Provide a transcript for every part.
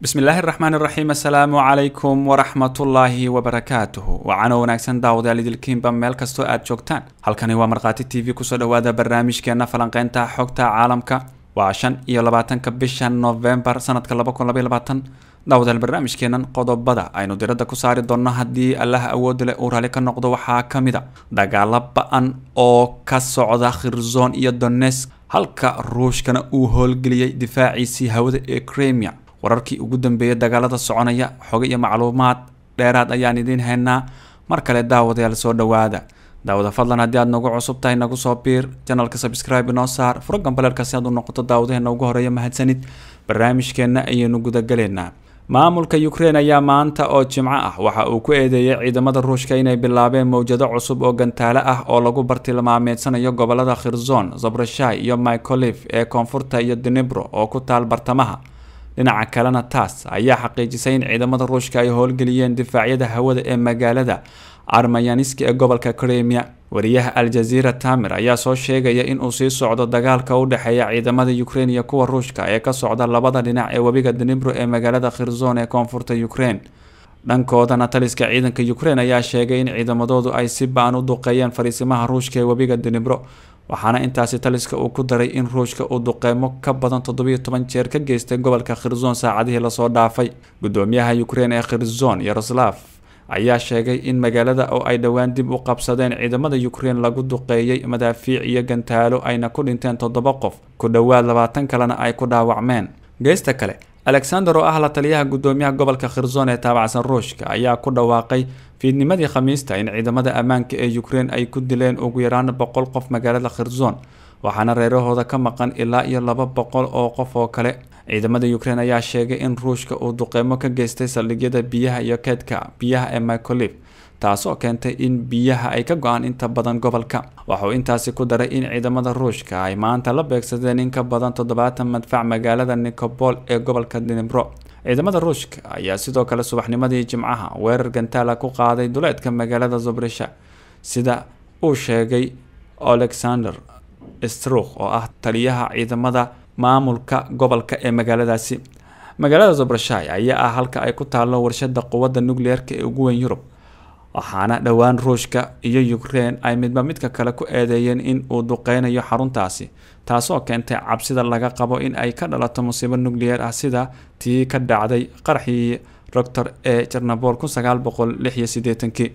bismi illaahi raxmaan raxiim assalaamu calaykum waraxmatullaahi wabarakaatuhu wacanoo wanaagsan daawadayaal idilkiinba meel kastoo aad joogtaan halkani waa markhaati t v kusoo dhowaada barnaamijkeena falanqeynta xogta caalamka waa shan iyo labaatanka bisha novembar sanadka laba kun labaiy labaatan dhaawadayaal barnaamijkeenan qodobada aynu diradda ku saari doonno haddii allah awoodda leh uu raalli ka noqdo waxaa ka mid a dagaalo ba-an oo ka socda khirzoon iyo donesk halka ruushkana uu howlgeliyey difaaciisii hawada ee kremia wararkii ugu dambeeyay dagaalada soconaya xoga iyo macluumaad dheeraad ayaan idiin haynaa mar kale daawadayaal soo dhowaada daawada fadlan haddii aad nagu cusub tahay nagu soo biir janalka subscribe inoo saar furo gambaleerka si aad u noqoto daawadaheenna ugu horeeya mahadsanid barnaamijkeenna ayaynu gudagaleynaa maamulka ukrein ayaa maanta oo jimco ah waxa uu ku eedeeyay ciidamada ruushka inay bilaabeen mawjado cusub oo gantaale ah oo lagu bartilmaameedsanayo gobolada khirzon zabrashai iyo mykolif ee koonfurta iyo denebro oo ku taal bartamaha dhinaca kalena taas ayaa xaqiijisay in ciidamada ruushka ay howlgeliyeen difaacyada hawada ee magaalada armayanski ee gobolka kremia wariyaha al-jaziira tamer ayaa soo sheegaya in uu sii socdo dagaalka u dhexeeya ciidamada ukrain iyo kuwa ruushka ee ka socda labada dhinac ee webiga danibro ee magaalada khirzon ee koonfurta ukraine dhankoodana taliska ciidanka ukraine ayaa sheegay in ciidamadoodu ay si ba-an u duqeeyeen fariisimaha ruushka ee webiga dinibro waxaana intaasi taliska uu ku daray in ruushka uu duqeymo ka badan toddobiyo toban jeer ka geystay gobolka khirzon saacadihii lasoo dhaafay gudoomiyaha ukrein ee khirzon yaroslav ayaa sheegay in magaalada oo ay dhowaan dib u qabsadeen ciidamada ukrein lagu duqeeyey madaafiic iyo gantaalo ayna ku dhinteen toddoba qof ku dhowaad labaatan kalena ay ku dhaawacmeen geysta kale alexander oo ah la taliyaha guddoomiyaha gobolka khirson ee taabacsan ruushka ayaa ku dhawaaqay fiidnimadii khamiista in ciidamada ammaanka ee ukrein ay ku dileen ugu yaraan boqol qof magaalada khirson waxaana reerahooda ka maqan ilaa iyo laba boqol oo qof oo kale ciidamada ukraine ayaa sheegay in ruushka uu duqeymo ka geystay saldhigyada biyaha iyo keedka biyaha ee micolive taasoo keentay in biyaha ay ka go-aan inta badan gobolka waxa intaasi ku daray in ciidamada ruushka ay maanta la beegsadeen in ka badan toddobaatan madfac magaalada nikobol ee gobolka dnibro ciidamada ruushka ayaa sidoo kale subaxnimadii jimcaha weerar gantaala ku qaaday duleedka magaalada zubrisha sida uu sheegay alexander struk oo ah taliyaha ciidamada maamulka gobolka ee magaaladaasi magaalada zobrashai ayaa ah halka ay ku taallo warshada quwadda nucleer-ka ee ugu weyn yurub waxaana dhowaan ruushka iyo ukraine ay midba midka kale ku eedeeyeen in uu duqeynayo xaruntaasi taasoo keentay cabsida laga qabo in ay ka dhalato musiibo nucleer ah sida tii ka dhacday qarxii doctor ee jarnabool kun sagaal boqol lix iyo siddeetankii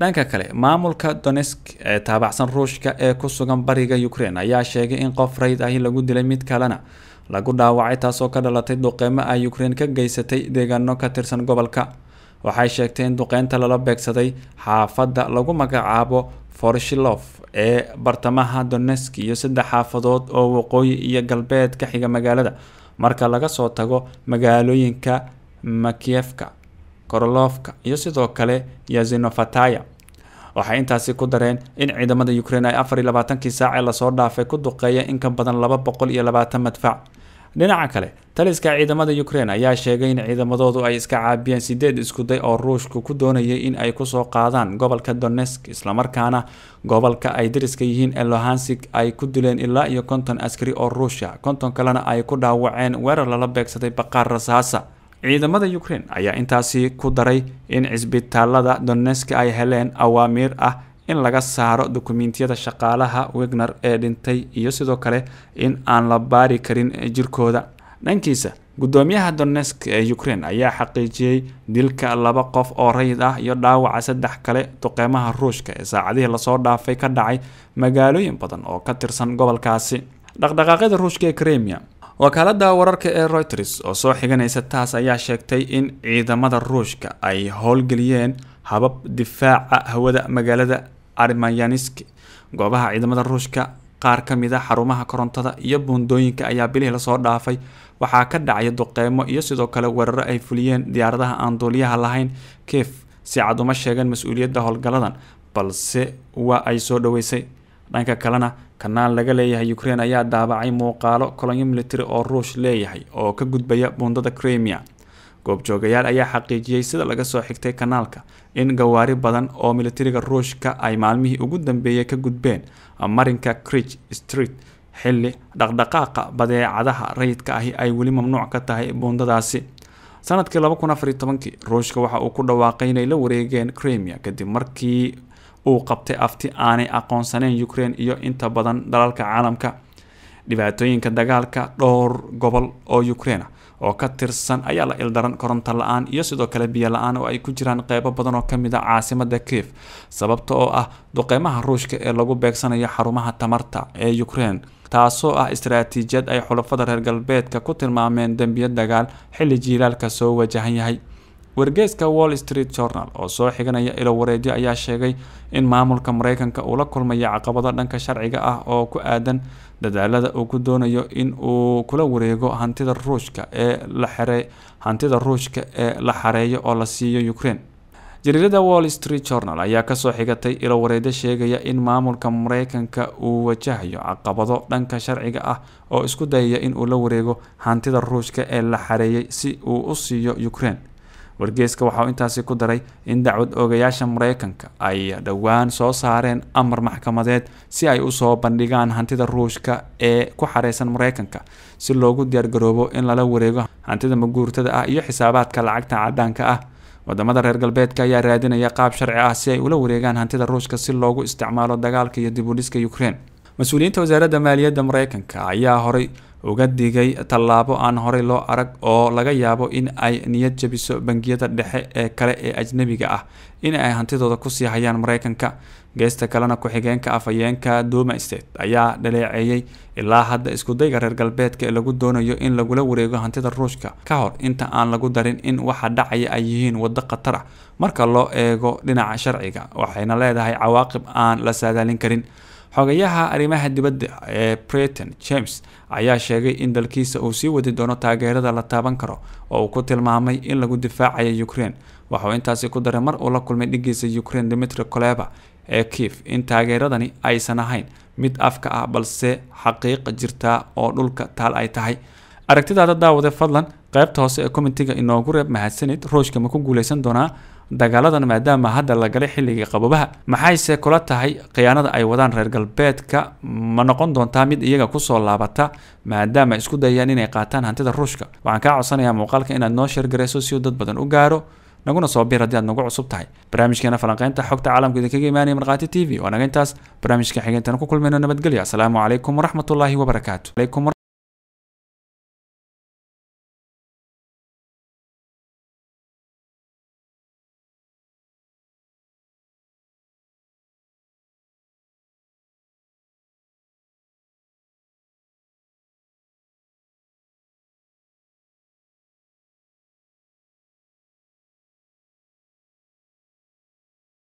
dhanka kale maamulka donetsk ee taabacsan ruushka ee ku sugan bariga ukraine ayaa sheegay in qof rayd ahi lagu dilay mid kalena lagu dhaawacay taasoo ka dhalatay duqeymo ay ukraine ka geysatay deegaano ka tirsan gobolka waxay sheegtay in duqeynta lala beegsaday xaafadda lagu magacaabo forshilof ee bartamaha donetsk iyo saddex xaafadood oo waqooyi iyo galbeed ka xiga magaalada marka laga soo tago magaalooyinka makiyefka korolofka iyo sidoo kale yazinofataya waxay intaasi ku dareen in ciidamada ukraine ay afar iyo labaatankii saac ee lasoo dhaafay ku duqeeya in ka badan laba boqol iyo labaatan madfac dhinaca kale taliska ciidamada ukrein ayaa sheegay in ciidamadoodu ay iska caabiyeen sideed iskuday oo ruushku ku doonayay in ay kusoo qaadaan gobolka donesk islamarkaana gobolka ay dariska yihiin ee lohansig ay ku dileen ilaa iyo konton askari oo ruusha konton kalena ay ku dhaawaceen weerar lala beegsaday baqaar rasaasa ciidamada ukrein ayaa intaasi ku daray in cisbitaalada donesk ay heleen awaamiir ah in laga saaro dukumiintiyada shaqaalaha wegner ee dhintay iyo sidoo kale in aan la baari karin jirkooda dhankiisa gudoomiyaha donesk ee ukrein ayaa xaqiijiyey dilka laba qof oo rayid ah iyo dhaawaca saddex kale duqeymaha ruushka ee saacadihii lasoo dhaafay ka dhacay magaalooyin badan oo ka tirsan gobolkaasi dhaqdhaqaaqyada ruushka ee kremia wakaaladda wararka ee reuters oo soo xiganaysa taas ayaa sheegtay in ciidamada ruushka ay howlgeliyeen habab difaaca hawada magaalada armayaniski goobaha ciidamada ruushka qaar ka mid a ah xarumaha korontada iyo buundooyinka ayaa bilihii lasoo dhaafay waxaa ka dhacaya duqeymo iyo sidoo kale weeraro ay fuliyeen diyaaradaha aan duuliyaha lahayn kif si cad uma sheegan mas-uuliyadda howlgalladan balse waa ay soo dhoweysay dhanka kalena kanaal laga leeyahay ukrein ayaa daabacay muuqaalo kolonyo military oo ruush leeyahay oo ka gudbaya buundada crimea goobjoogayaal ayaa xaqiijiyey sida laga soo xigtay kanaalka in gawaari badan oo militariga ruushka ay maalmihii ugu dambeeyey ka gudbeen marinka crich street xilli dhaqdhaqaaqa badeecadaha rayidka ahi ay weli mamnuuc ka tahay buundadaasi sanadkii ruushka waxa uu ku dhawaaqay inay la wareegeen crimea kadib markii uu qabtay afti aanay aqoonsanayn ukrein iyo inta badan dalalka caalamka dhibaatooyinka dagaalka dhowr gobol oo ukraine ah oo ka tirsan ayaa la ildaran koronto la-aan iyo sidoo kale biyo la-aan oo ay ku jiraan qeybo badan oo kamid a ah caasimada kiif sababta oo ah duqeymaha ruushka ee lagu beegsanayo xarumaha tamarta ee ukrein taasoo ah istaraatiijiyad ay xulafada reer galbeedka ku tilmaameen dembiyo dagaal xilli jiilaalka soo wajahan yahay wargeyska wall street journal oo soo xiganaya ilo wareedyo ayaa sheegay in maamulka maraykanka uu la kulmaya caqabado dhanka sharciga ah oo ku aadan dadaalada uu ku doonayo in uu kula wareego hantida ruushka ee hantida ruushka ee la xareeyo oo la siiyo ukraine jariirada wall street journal ayaa kasoo xigatay ilo wareedyo sheegaya in maamulka maraykanka uu wajahayo caqabado dhanka sharciga ah oo isku dayaya in uu la wareego hantida ruushka ee la xareeyay si uu u siiyo ukraine wargeyska waxauu intaasi ku daray in dacwad oogayaasha maraykanka ay dhowaan soo saareen amar maxkamadeed si ay usoo bandhigaan hantida ruushka ee ku xareysan maraykanka si loogu diyaargaroobo in lala wareego hantida maguurtada ah iyo xisaabaadka lacagta caddaanka ah wadamada reer galbeedka ayaa raadinaya qaab sharci ah si ay ula wareegaan hantida ruushka si loogu isticmaalo dagaalka iyo dibudhiska ukrein mas-uuliyiinta wasaaradda maaliyadda maraykanka ayaa horay uga digay tallaabo aan horay loo arag oo laga yaabo in ay niyad jabiso bangiyada dhexe ee kale ee ajnabiga ah in ay hantidooda kusii hayaan maraykanka geesta kalena ku-xigeenka afhayeenka duma state ayaa dhaleeceeyey ilaa hadda iskudayga reer galbeedka ee lagu doonayo in lagula wareego hantida ruushka ka hor inta aan lagu darin in waxa dhacaya ay yihiin waddo khatar ah marka loo eego dhinaca sharciga waxayna leedahay cawaaqib aan la saadaalin karin xogayaha arrimaha dibadda ee britain james ayaa sheegay in dalkiisa uu sii wadi doono taageerada la taaban karo oo uu ku tilmaamay in lagu difaacayo ukraine waxauu intaasi ku daray mar uu la kulmay dhigiisa ukraine dimitri koleva ee kiif in taageeradani aysan ahayn mid afka ah balse xaqiiq jirtaa oo dhulka taal ay tahay aragtidaada daawade fadlan qaybta hoose ee komitiga inoogu reeb mahadsanid ruushka ma ku guuleysan doonaa dagaaladan maadaama hadda la galay xilligii qababaha maxayse kula tahay khiyaanada ay wadaan reer galbeedka ma noqon doontaa mid iyaga kusoo laabata maadaama isku dayayaan inay qaataan hantida ruushka waxaan kaa codsanayaa muuqaalka inaad noo sheergareyso si uu dad badan u gaaro naguna soo bir haddii aad nagu cusub tahay barnaamijkeena falanqeynta xogta caalamka idinkaga imaanaya markhaati t v waa naga intaas barnaamijka xigeentan ku kulmayno nabadgelyo assalaamu calaykum waraxmatullaahi wabarakaatu